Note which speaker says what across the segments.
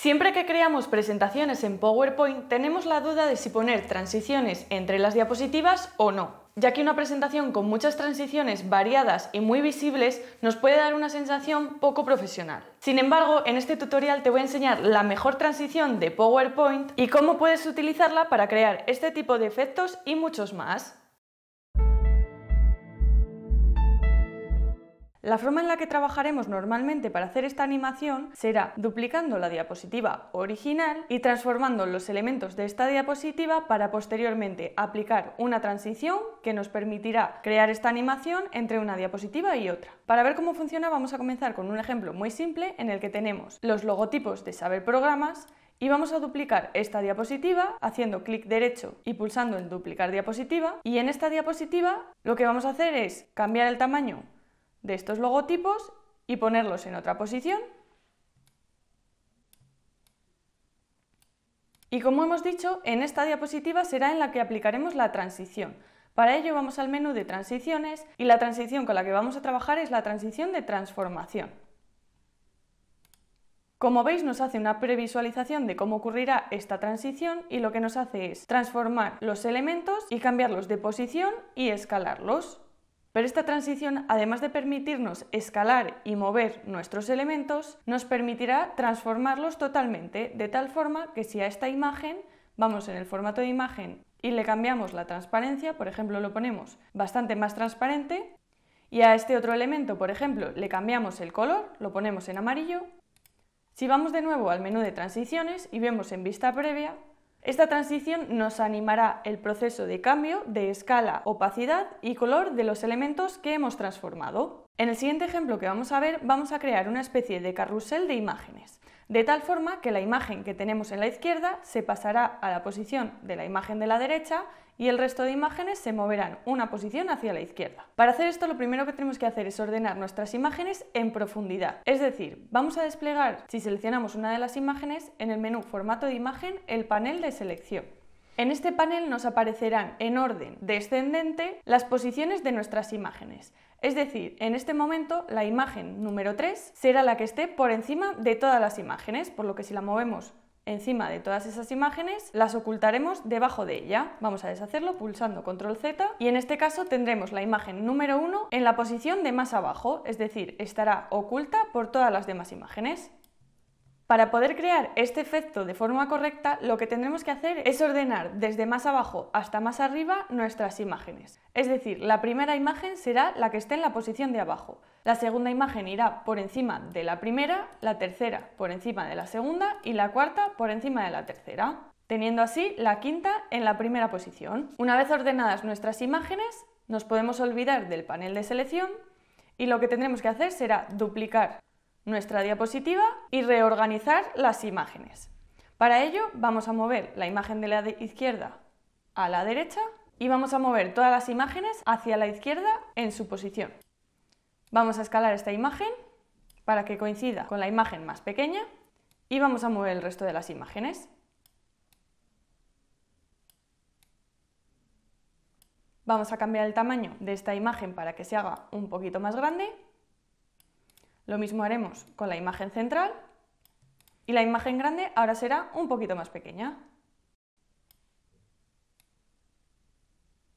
Speaker 1: Siempre que creamos presentaciones en PowerPoint tenemos la duda de si poner transiciones entre las diapositivas o no, ya que una presentación con muchas transiciones variadas y muy visibles nos puede dar una sensación poco profesional. Sin embargo, en este tutorial te voy a enseñar la mejor transición de PowerPoint y cómo puedes utilizarla para crear este tipo de efectos y muchos más. La forma en la que trabajaremos normalmente para hacer esta animación será duplicando la diapositiva original y transformando los elementos de esta diapositiva para posteriormente aplicar una transición que nos permitirá crear esta animación entre una diapositiva y otra. Para ver cómo funciona vamos a comenzar con un ejemplo muy simple en el que tenemos los logotipos de Saber Programas y vamos a duplicar esta diapositiva haciendo clic derecho y pulsando en duplicar diapositiva y en esta diapositiva lo que vamos a hacer es cambiar el tamaño de estos logotipos y ponerlos en otra posición. Y como hemos dicho, en esta diapositiva será en la que aplicaremos la transición. Para ello vamos al menú de transiciones y la transición con la que vamos a trabajar es la transición de transformación. Como veis nos hace una previsualización de cómo ocurrirá esta transición y lo que nos hace es transformar los elementos y cambiarlos de posición y escalarlos. Pero esta transición, además de permitirnos escalar y mover nuestros elementos, nos permitirá transformarlos totalmente, de tal forma que si a esta imagen vamos en el formato de imagen y le cambiamos la transparencia, por ejemplo, lo ponemos bastante más transparente, y a este otro elemento, por ejemplo, le cambiamos el color, lo ponemos en amarillo. Si vamos de nuevo al menú de transiciones y vemos en vista previa, esta transición nos animará el proceso de cambio de escala, opacidad y color de los elementos que hemos transformado. En el siguiente ejemplo que vamos a ver, vamos a crear una especie de carrusel de imágenes de tal forma que la imagen que tenemos en la izquierda se pasará a la posición de la imagen de la derecha y el resto de imágenes se moverán una posición hacia la izquierda. Para hacer esto lo primero que tenemos que hacer es ordenar nuestras imágenes en profundidad. Es decir, vamos a desplegar, si seleccionamos una de las imágenes, en el menú Formato de imagen, el panel de selección. En este panel nos aparecerán en orden descendente las posiciones de nuestras imágenes. Es decir, en este momento la imagen número 3 será la que esté por encima de todas las imágenes, por lo que si la movemos encima de todas esas imágenes, las ocultaremos debajo de ella. Vamos a deshacerlo pulsando control Z y en este caso tendremos la imagen número 1 en la posición de más abajo, es decir, estará oculta por todas las demás imágenes. Para poder crear este efecto de forma correcta, lo que tendremos que hacer es ordenar desde más abajo hasta más arriba nuestras imágenes. Es decir, la primera imagen será la que esté en la posición de abajo, la segunda imagen irá por encima de la primera, la tercera por encima de la segunda y la cuarta por encima de la tercera, teniendo así la quinta en la primera posición. Una vez ordenadas nuestras imágenes, nos podemos olvidar del panel de selección y lo que tendremos que hacer será duplicar nuestra diapositiva y reorganizar las imágenes. Para ello vamos a mover la imagen de la izquierda a la derecha y vamos a mover todas las imágenes hacia la izquierda en su posición. Vamos a escalar esta imagen para que coincida con la imagen más pequeña y vamos a mover el resto de las imágenes. Vamos a cambiar el tamaño de esta imagen para que se haga un poquito más grande lo mismo haremos con la imagen central y la imagen grande ahora será un poquito más pequeña.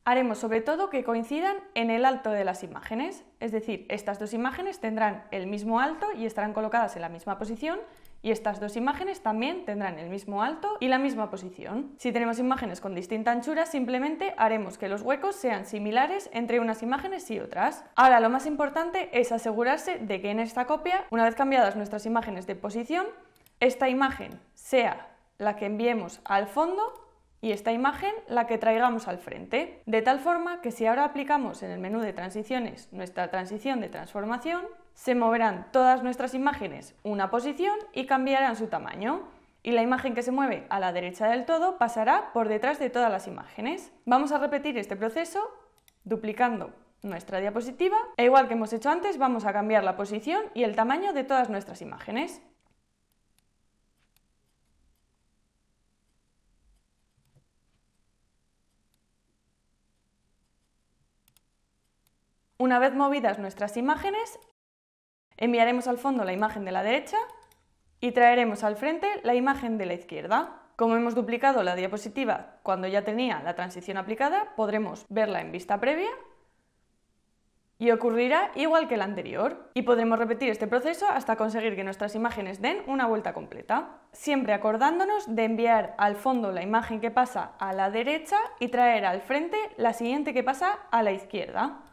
Speaker 1: Haremos sobre todo que coincidan en el alto de las imágenes, es decir, estas dos imágenes tendrán el mismo alto y estarán colocadas en la misma posición y estas dos imágenes también tendrán el mismo alto y la misma posición. Si tenemos imágenes con distinta anchura, simplemente haremos que los huecos sean similares entre unas imágenes y otras. Ahora lo más importante es asegurarse de que en esta copia, una vez cambiadas nuestras imágenes de posición, esta imagen sea la que enviemos al fondo y esta imagen la que traigamos al frente, de tal forma que si ahora aplicamos en el menú de transiciones nuestra transición de transformación, se moverán todas nuestras imágenes una posición y cambiarán su tamaño. Y la imagen que se mueve a la derecha del todo pasará por detrás de todas las imágenes. Vamos a repetir este proceso duplicando nuestra diapositiva e igual que hemos hecho antes vamos a cambiar la posición y el tamaño de todas nuestras imágenes. Una vez movidas nuestras imágenes, Enviaremos al fondo la imagen de la derecha y traeremos al frente la imagen de la izquierda. Como hemos duplicado la diapositiva cuando ya tenía la transición aplicada, podremos verla en vista previa y ocurrirá igual que la anterior. Y podremos repetir este proceso hasta conseguir que nuestras imágenes den una vuelta completa. Siempre acordándonos de enviar al fondo la imagen que pasa a la derecha y traer al frente la siguiente que pasa a la izquierda.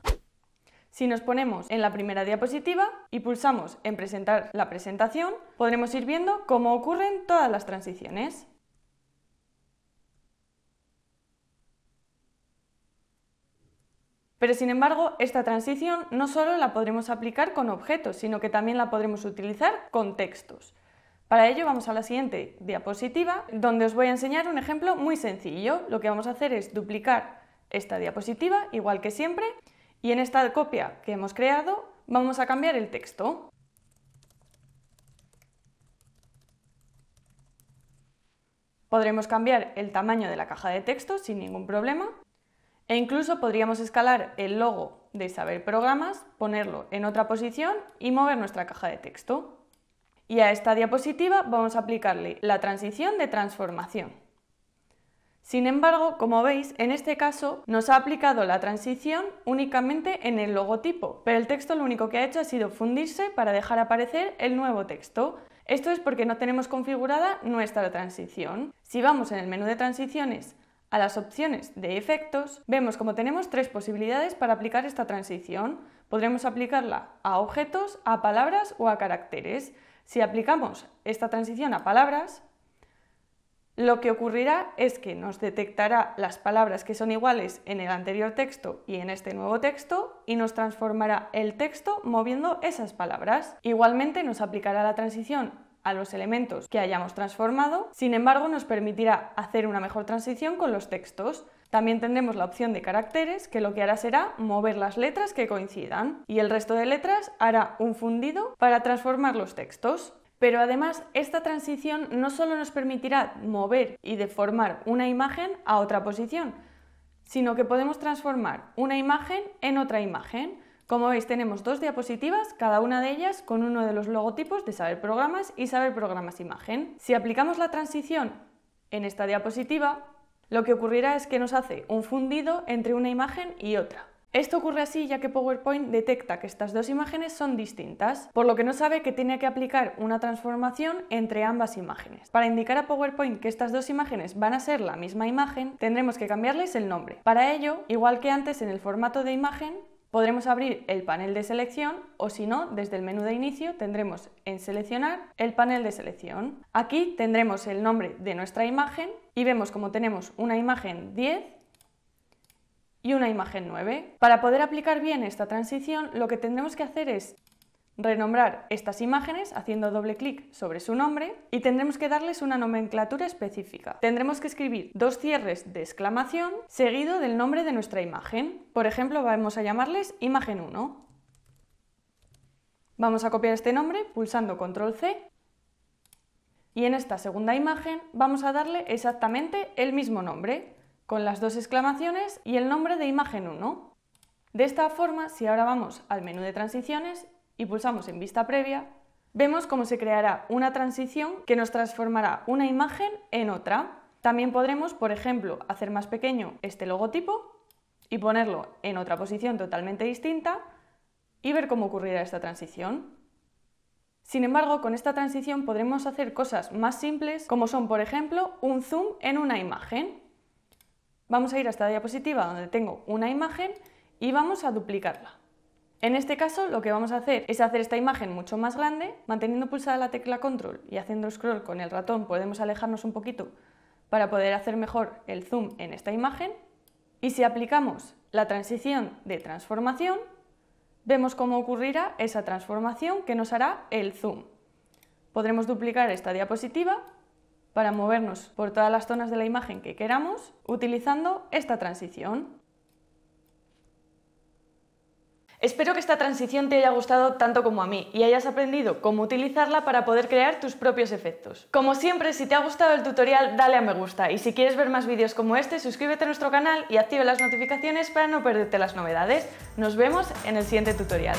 Speaker 1: Si nos ponemos en la primera diapositiva y pulsamos en presentar la presentación, podremos ir viendo cómo ocurren todas las transiciones. Pero sin embargo, esta transición no solo la podremos aplicar con objetos, sino que también la podremos utilizar con textos. Para ello vamos a la siguiente diapositiva, donde os voy a enseñar un ejemplo muy sencillo. Lo que vamos a hacer es duplicar esta diapositiva, igual que siempre, y en esta copia que hemos creado vamos a cambiar el texto. Podremos cambiar el tamaño de la caja de texto sin ningún problema e incluso podríamos escalar el logo de Saber Programas, ponerlo en otra posición y mover nuestra caja de texto. Y a esta diapositiva vamos a aplicarle la transición de transformación. Sin embargo, como veis, en este caso nos ha aplicado la transición únicamente en el logotipo, pero el texto lo único que ha hecho ha sido fundirse para dejar aparecer el nuevo texto. Esto es porque no tenemos configurada nuestra transición. Si vamos en el menú de transiciones a las opciones de efectos, vemos como tenemos tres posibilidades para aplicar esta transición. Podremos aplicarla a objetos, a palabras o a caracteres. Si aplicamos esta transición a palabras, lo que ocurrirá es que nos detectará las palabras que son iguales en el anterior texto y en este nuevo texto y nos transformará el texto moviendo esas palabras. Igualmente nos aplicará la transición a los elementos que hayamos transformado, sin embargo nos permitirá hacer una mejor transición con los textos. También tendremos la opción de caracteres, que lo que hará será mover las letras que coincidan, y el resto de letras hará un fundido para transformar los textos. Pero además esta transición no solo nos permitirá mover y deformar una imagen a otra posición, sino que podemos transformar una imagen en otra imagen. Como veis tenemos dos diapositivas, cada una de ellas con uno de los logotipos de Saber Programas y Saber Programas Imagen. Si aplicamos la transición en esta diapositiva, lo que ocurrirá es que nos hace un fundido entre una imagen y otra. Esto ocurre así ya que PowerPoint detecta que estas dos imágenes son distintas, por lo que no sabe que tiene que aplicar una transformación entre ambas imágenes. Para indicar a PowerPoint que estas dos imágenes van a ser la misma imagen, tendremos que cambiarles el nombre. Para ello, igual que antes en el formato de imagen, Podremos abrir el panel de selección o si no, desde el menú de inicio tendremos en seleccionar el panel de selección. Aquí tendremos el nombre de nuestra imagen y vemos como tenemos una imagen 10 y una imagen 9. Para poder aplicar bien esta transición, lo que tendremos que hacer es renombrar estas imágenes haciendo doble clic sobre su nombre y tendremos que darles una nomenclatura específica. Tendremos que escribir dos cierres de exclamación seguido del nombre de nuestra imagen. Por ejemplo, vamos a llamarles imagen 1. Vamos a copiar este nombre pulsando control C y en esta segunda imagen vamos a darle exactamente el mismo nombre con las dos exclamaciones y el nombre de imagen 1. De esta forma, si ahora vamos al menú de transiciones y pulsamos en vista previa, vemos cómo se creará una transición que nos transformará una imagen en otra. También podremos, por ejemplo, hacer más pequeño este logotipo y ponerlo en otra posición totalmente distinta y ver cómo ocurrirá esta transición. Sin embargo, con esta transición podremos hacer cosas más simples como son, por ejemplo, un zoom en una imagen. Vamos a ir a esta diapositiva donde tengo una imagen y vamos a duplicarla. En este caso lo que vamos a hacer es hacer esta imagen mucho más grande, manteniendo pulsada la tecla control y haciendo scroll con el ratón podemos alejarnos un poquito para poder hacer mejor el zoom en esta imagen y si aplicamos la transición de transformación vemos cómo ocurrirá esa transformación que nos hará el zoom. Podremos duplicar esta diapositiva para movernos por todas las zonas de la imagen que queramos utilizando esta transición. Espero que esta transición te haya gustado tanto como a mí y hayas aprendido cómo utilizarla para poder crear tus propios efectos. Como siempre, si te ha gustado el tutorial, dale a me gusta y si quieres ver más vídeos como este, suscríbete a nuestro canal y activa las notificaciones para no perderte las novedades. Nos vemos en el siguiente tutorial.